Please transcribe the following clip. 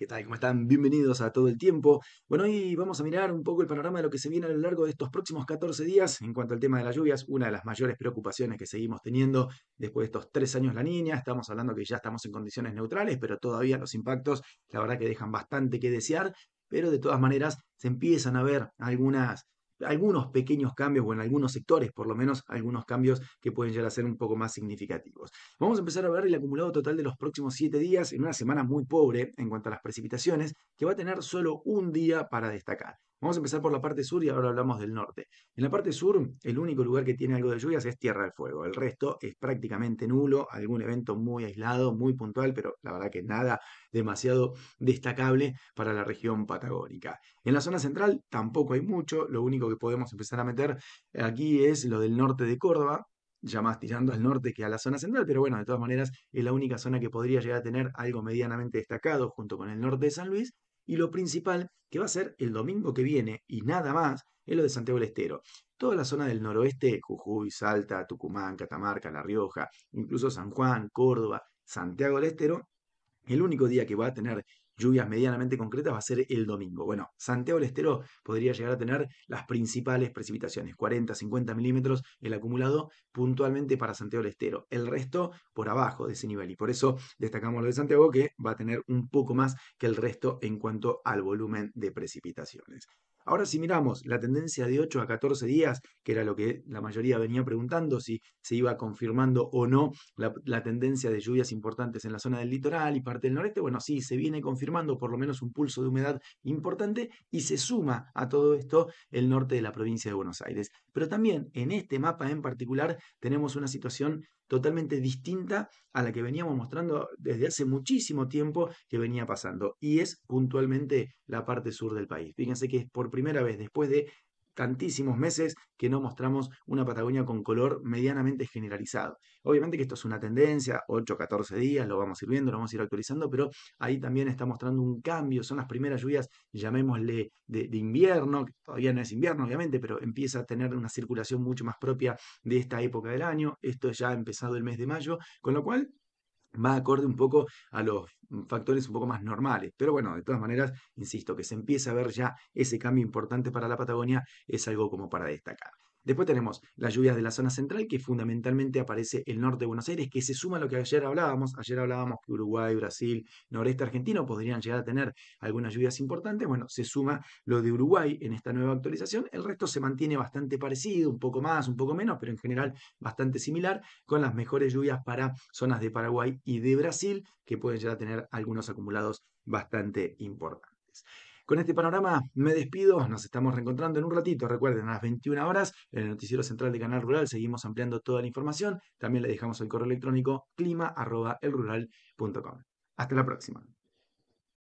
¿Qué tal? ¿Cómo están? Bienvenidos a todo el tiempo. Bueno, hoy vamos a mirar un poco el panorama de lo que se viene a lo largo de estos próximos 14 días en cuanto al tema de las lluvias, una de las mayores preocupaciones que seguimos teniendo después de estos tres años la niña. Estamos hablando que ya estamos en condiciones neutrales, pero todavía los impactos, la verdad que dejan bastante que desear, pero de todas maneras se empiezan a ver algunas algunos pequeños cambios o en algunos sectores, por lo menos algunos cambios que pueden llegar a ser un poco más significativos. Vamos a empezar a ver el acumulado total de los próximos siete días en una semana muy pobre en cuanto a las precipitaciones, que va a tener solo un día para destacar. Vamos a empezar por la parte sur y ahora hablamos del norte. En la parte sur, el único lugar que tiene algo de lluvias es Tierra del Fuego. El resto es prácticamente nulo, algún evento muy aislado, muy puntual, pero la verdad que nada demasiado destacable para la región patagónica. En la zona central tampoco hay mucho, lo único que podemos empezar a meter aquí es lo del norte de Córdoba, ya más tirando al norte que a la zona central, pero bueno, de todas maneras es la única zona que podría llegar a tener algo medianamente destacado junto con el norte de San Luis y lo principal que va a ser el domingo que viene y nada más es lo de Santiago del Estero. Toda la zona del noroeste, Jujuy, Salta, Tucumán, Catamarca, La Rioja, incluso San Juan, Córdoba, Santiago del Estero, el único día que va a tener lluvias medianamente concretas va a ser el domingo. Bueno, Santiago del Estero podría llegar a tener las principales precipitaciones, 40, 50 milímetros el acumulado puntualmente para Santiago del Estero, el resto por abajo de ese nivel. Y por eso destacamos lo de Santiago que va a tener un poco más que el resto en cuanto al volumen de precipitaciones. Ahora si miramos la tendencia de 8 a 14 días, que era lo que la mayoría venía preguntando, si se iba confirmando o no la, tendencia de lluvias importantes en la zona del litoral y parte del noreste, bueno, sí, se viene confirmando por lo menos un pulso de humedad importante y se suma a todo esto el norte de la provincia de Buenos Aires. Pero también en este mapa en particular tenemos una situación totalmente distinta a la que veníamos mostrando desde hace muchísimo tiempo que venía pasando. Y es puntualmente la parte sur del país. Fíjense que es por primera vez después de tantísimos meses que no mostramos una Patagonia con color medianamente generalizado. Obviamente que esto es una tendencia, 8, 14 días, lo vamos a ir viendo, lo vamos a ir actualizando, pero ahí también está mostrando un cambio, son las primeras lluvias, llamémosle de, de invierno, que todavía no es invierno obviamente, pero empieza a tener una circulación mucho más propia de esta época del año, esto ya ha empezado el mes de mayo, con lo cual va acorde un poco a los mm, factores un poco más normales. Pero bueno, de todas maneras, insisto, que se empiece a ver ya ese cambio importante para la Patagonia es algo como para destacar. Después tenemos las lluvias de la zona central, que fundamentalmente aparece el norte de Buenos Aires, que se suma a lo que ayer hablábamos. Ayer hablábamos que Uruguay, Brasil, noreste argentino podrían llegar a tener algunas lluvias importantes. Bueno, se suma lo de Uruguay en esta nueva actualización. El resto se mantiene bastante parecido, un poco más, un poco menos, pero en general bastante similar, con las mejores lluvias para zonas de Paraguay y de Brasil, que pueden llegar a tener algunos acumulados bastante importantes. Con este panorama me despido, nos estamos reencontrando en un ratito, recuerden, a las 21 horas en el noticiero central de Canal Rural seguimos ampliando toda la información, también le dejamos el correo electrónico clima.elrural.com. Hasta la próxima.